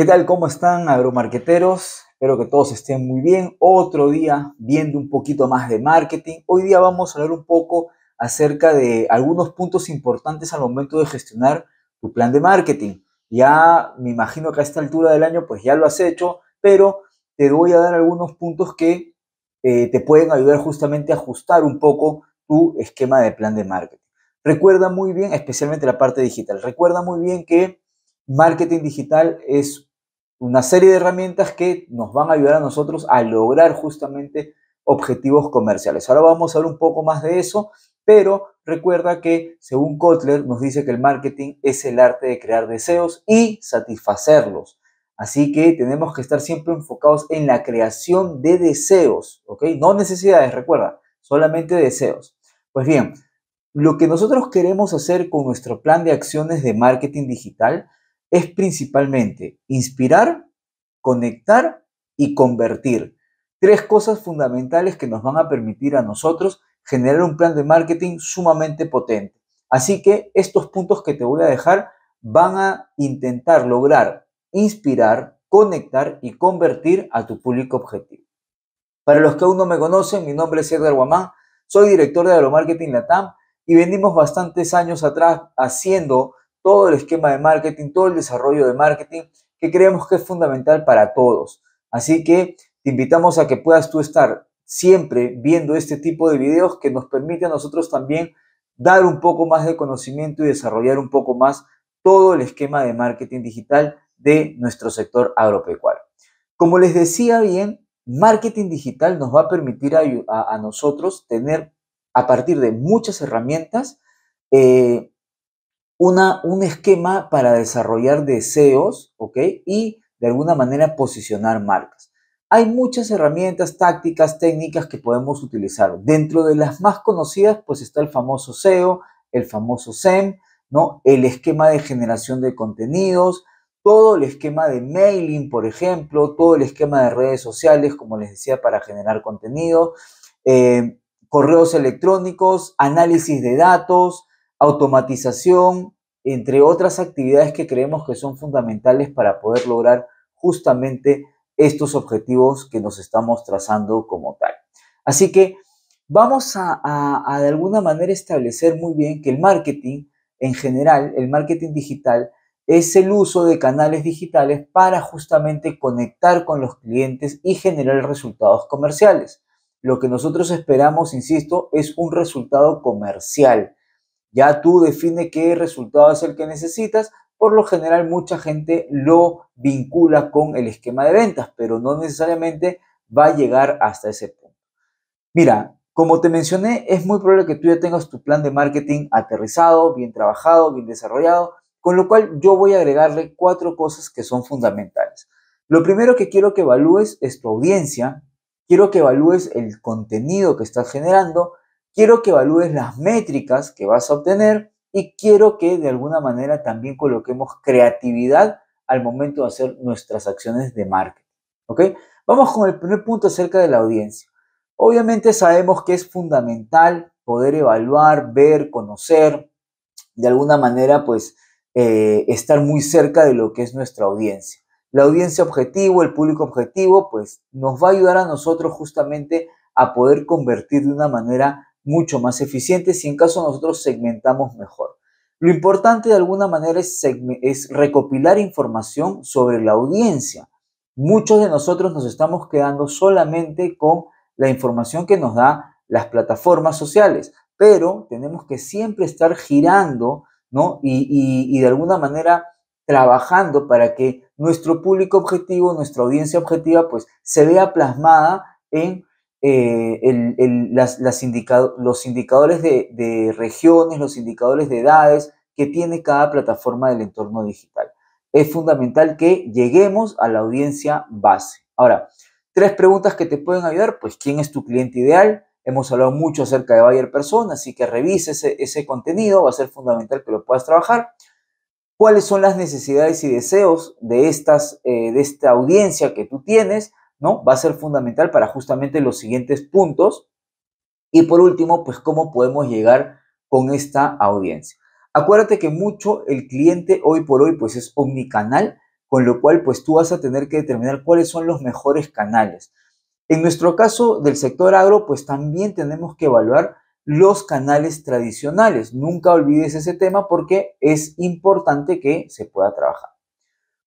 ¿Qué tal? ¿Cómo están agromarqueteros? Espero que todos estén muy bien. Otro día viendo un poquito más de marketing. Hoy día vamos a hablar un poco acerca de algunos puntos importantes al momento de gestionar tu plan de marketing. Ya me imagino que a esta altura del año pues ya lo has hecho, pero te voy a dar algunos puntos que eh, te pueden ayudar justamente a ajustar un poco tu esquema de plan de marketing. Recuerda muy bien, especialmente la parte digital, recuerda muy bien que marketing digital es una serie de herramientas que nos van a ayudar a nosotros a lograr justamente objetivos comerciales. Ahora vamos a hablar un poco más de eso, pero recuerda que según Kotler nos dice que el marketing es el arte de crear deseos y satisfacerlos. Así que tenemos que estar siempre enfocados en la creación de deseos, ¿ok? No necesidades, recuerda, solamente deseos. Pues bien, lo que nosotros queremos hacer con nuestro plan de acciones de marketing digital es principalmente inspirar, conectar y convertir. Tres cosas fundamentales que nos van a permitir a nosotros generar un plan de marketing sumamente potente. Así que estos puntos que te voy a dejar van a intentar lograr inspirar, conectar y convertir a tu público objetivo. Para los que aún no me conocen, mi nombre es Edgar Guamán, soy director de Agromarketing Latam y venimos bastantes años atrás haciendo todo el esquema de marketing, todo el desarrollo de marketing que creemos que es fundamental para todos. Así que te invitamos a que puedas tú estar siempre viendo este tipo de videos que nos permite a nosotros también dar un poco más de conocimiento y desarrollar un poco más todo el esquema de marketing digital de nuestro sector agropecuario. Como les decía bien, marketing digital nos va a permitir a, nosotros tener a partir de muchas herramientas eh, una, un esquema para desarrollar deseos, ¿ok? Y de alguna manera posicionar marcas. Hay muchas herramientas tácticas, técnicas que podemos utilizar. Dentro de las más conocidas, pues está el famoso SEO, el famoso SEM, ¿no? El esquema de generación de contenidos, todo el esquema de mailing, por ejemplo, todo el esquema de redes sociales, como les decía, para generar contenido, eh, correos electrónicos, análisis de datos, automatización, entre otras actividades que creemos que son fundamentales para poder lograr justamente estos objetivos que nos estamos trazando como tal. Así que vamos a, de alguna manera establecer muy bien que el marketing en general, el marketing digital, es el uso de canales digitales para justamente conectar con los clientes y generar resultados comerciales. Lo que nosotros esperamos, insisto, es un resultado comercial ya tú define qué resultado es el que necesitas. Por lo general mucha gente lo vincula con el esquema de ventas, pero no necesariamente va a llegar hasta ese punto. Mira, como te mencioné, es muy probable que tú ya tengas tu plan de marketing aterrizado, bien trabajado, bien desarrollado, con lo cual yo voy a agregarle cuatro cosas que son fundamentales. Lo primero que quiero que evalúes es tu audiencia, quiero que evalúes el contenido que estás generando, quiero que evalúes las métricas que vas a obtener y quiero que de alguna manera también coloquemos creatividad al momento de hacer nuestras acciones de marketing. ¿Ok? Vamos con el primer punto acerca de la audiencia. Obviamente sabemos que es fundamental poder evaluar, ver, conocer, de alguna manera, pues eh, estar muy cerca de lo que es nuestra audiencia. La audiencia objetivo, el público objetivo, pues nos va a ayudar a nosotros justamente a poder convertir de una manera mucho más eficiente si en caso nosotros segmentamos mejor. Lo importante de alguna manera es, recopilar información sobre la audiencia. Muchos de nosotros nos estamos quedando solamente con la información que nos da las plataformas sociales, pero tenemos que siempre estar girando ¿no? y de alguna manera trabajando para que nuestro público objetivo, nuestra audiencia objetiva, pues se vea plasmada en eh, las, los indicadores de, regiones, los indicadores de edades que tiene cada plataforma del entorno digital. Es fundamental que lleguemos a la audiencia base. Ahora, tres preguntas que te pueden ayudar, pues ¿quién es tu cliente ideal? Hemos hablado mucho acerca de Bayer Persona, así que revise ese, contenido, va a ser fundamental que lo puedas trabajar. ¿Cuáles son las necesidades y deseos de, eh, de esta audiencia que tú tienes? ¿no? Va a ser fundamental para justamente los siguientes puntos. Y por último, pues cómo podemos llegar con esta audiencia. Acuérdate que mucho el cliente hoy por hoy pues es omnicanal, con lo cual pues tú vas a tener que determinar cuáles son los mejores canales. En nuestro caso del sector agro pues también tenemos que evaluar los canales tradicionales. Nunca olvides ese tema porque es importante que se pueda trabajar.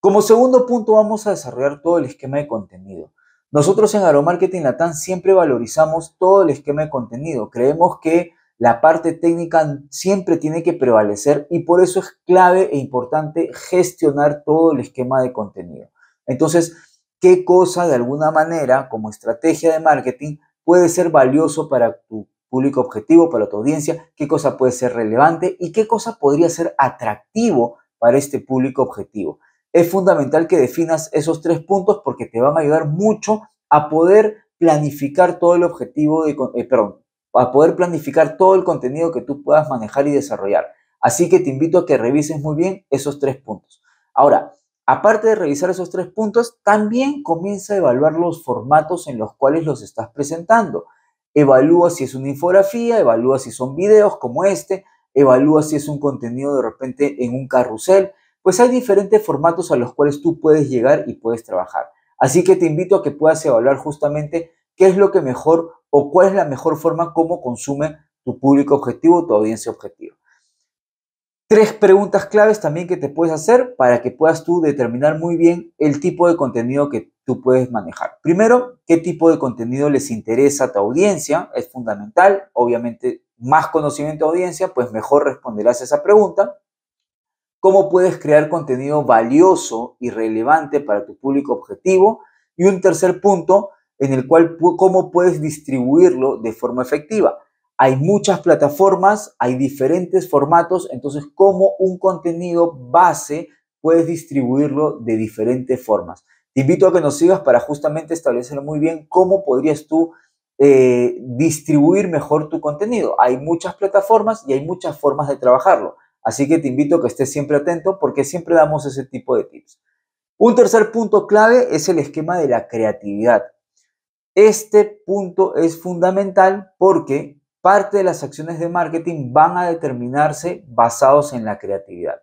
Como segundo punto vamos a desarrollar todo el esquema de contenido. Nosotros en Marketing Latam siempre valorizamos todo el esquema de contenido. Creemos que la parte técnica siempre tiene que prevalecer y por eso es clave e importante gestionar todo el esquema de contenido. Entonces, ¿qué cosa de alguna manera como estrategia de marketing puede ser valioso para tu público objetivo, para tu audiencia? ¿Qué cosa puede ser relevante y qué cosa podría ser atractivo para este público objetivo? es fundamental que definas esos tres puntos porque te van a ayudar mucho a poder planificar todo el objetivo, de, eh, perdón, a poder planificar todo el contenido que tú puedas manejar y desarrollar. Así que te invito a que revises muy bien esos tres puntos. Ahora, aparte de revisar esos tres puntos, también comienza a evaluar los formatos en los cuales los estás presentando. Evalúa si es una infografía, evalúa si son videos como este, evalúa si es un contenido de repente en un carrusel, pues hay diferentes formatos a los cuales tú puedes llegar y puedes trabajar. Así que te invito a que puedas evaluar justamente qué es lo que mejor o cuál es la mejor forma como consume tu público objetivo, tu audiencia objetivo. Tres preguntas claves también que te puedes hacer para que puedas tú determinar muy bien el tipo de contenido que tú puedes manejar. Primero, qué tipo de contenido les interesa a tu audiencia, es fundamental. Obviamente, más conocimiento de audiencia, pues mejor responderás a esa pregunta cómo puedes crear contenido valioso y relevante para tu público objetivo. Y un tercer punto en el cual cómo puedes distribuirlo de forma efectiva. Hay muchas plataformas, hay diferentes formatos, entonces cómo un contenido base puedes distribuirlo de diferentes formas. Te invito a que nos sigas para justamente establecer muy bien cómo podrías tú eh, distribuir mejor tu contenido. Hay muchas plataformas y hay muchas formas de trabajarlo. Así que te invito a que estés siempre atento porque siempre damos ese tipo de tips. Un tercer punto clave es el esquema de la creatividad. Este punto es fundamental porque parte de las acciones de marketing van a determinarse basados en la creatividad.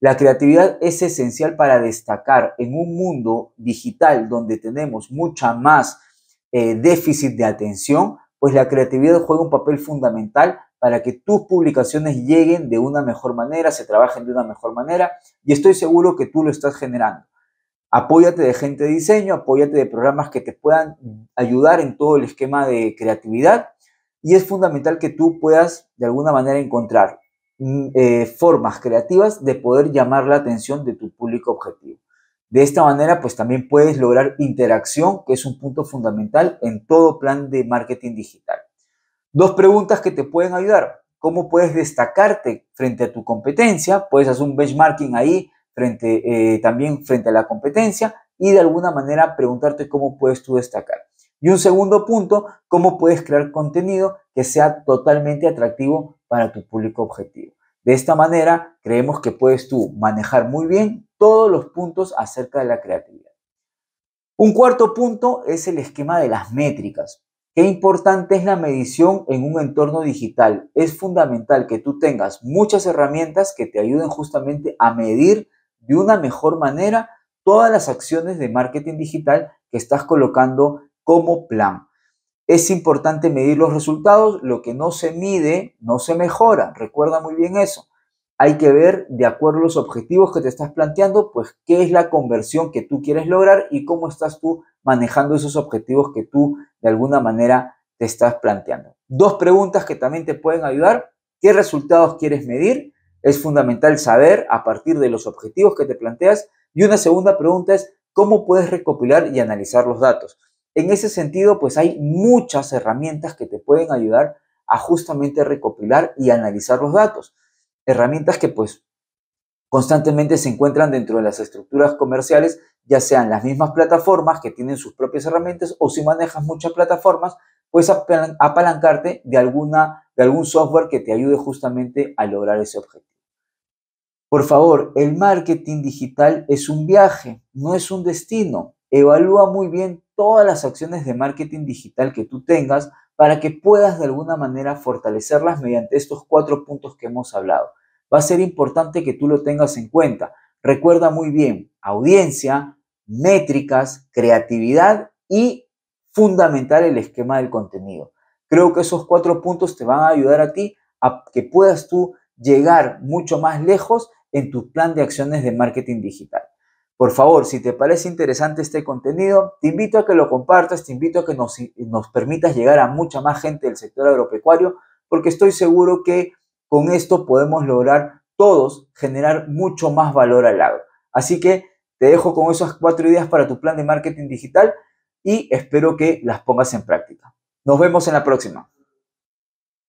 La creatividad es esencial para destacar en un mundo digital donde tenemos mucha más eh, déficit de atención, pues la creatividad juega un papel fundamental para que tus publicaciones lleguen de una mejor manera, se trabajen de una mejor manera y estoy seguro que tú lo estás generando. Apóyate de gente de diseño, apóyate de programas que te puedan ayudar en todo el esquema de creatividad y es fundamental que tú puedas de alguna manera encontrar mm, eh, formas creativas de poder llamar la atención de tu público objetivo. De esta manera, pues también puedes lograr interacción, que es un punto fundamental en todo plan de marketing digital. Dos preguntas que te pueden ayudar. ¿Cómo puedes destacarte frente a tu competencia? Puedes hacer un benchmarking ahí frente, eh, también frente a la competencia y de alguna manera preguntarte cómo puedes tú destacar. Y un segundo punto, cómo puedes crear contenido que sea totalmente atractivo para tu público objetivo. De esta manera, creemos que puedes tú manejar muy bien todos los puntos acerca de la creatividad. Un cuarto punto es el esquema de las métricas. Qué importante es la medición en un entorno digital. Es fundamental que tú tengas muchas herramientas que te ayuden justamente a medir de una mejor manera todas las acciones de marketing digital que estás colocando como plan. Es importante medir los resultados, lo que no se mide no se mejora, recuerda muy bien eso hay que ver, de acuerdo a los objetivos que te estás planteando, pues qué es la conversión que tú quieres lograr y cómo estás tú manejando esos objetivos que tú de alguna manera te estás planteando. Dos preguntas que también te pueden ayudar. ¿Qué resultados quieres medir? Es fundamental saber a partir de los objetivos que te planteas. Y una segunda pregunta es, ¿cómo puedes recopilar y analizar los datos? En ese sentido, pues hay muchas herramientas que te pueden ayudar a justamente recopilar y analizar los datos herramientas que pues constantemente se encuentran dentro de las estructuras comerciales, ya sean las mismas plataformas que tienen sus propias herramientas o si manejas muchas plataformas, puedes apalancarte de, alguna, de algún software que te ayude justamente a lograr ese objetivo. Por favor, el marketing digital es un viaje, no es un destino. Evalúa muy bien todas las acciones de marketing digital que tú tengas para que puedas de alguna manera fortalecerlas mediante estos cuatro puntos que hemos hablado. Va a ser importante que tú lo tengas en cuenta. Recuerda muy bien, audiencia, métricas, creatividad y fundamental el esquema del contenido. Creo que esos cuatro puntos te van a ayudar a ti a que puedas tú llegar mucho más lejos en tu plan de acciones de marketing digital. Por favor, si te parece interesante este contenido, te invito a que lo compartas, te invito a que nos, permitas llegar a mucha más gente del sector agropecuario, porque estoy seguro que con esto podemos lograr todos generar mucho más valor al agro. Así que te dejo con esas cuatro ideas para tu plan de marketing digital y espero que las pongas en práctica. Nos vemos en la próxima.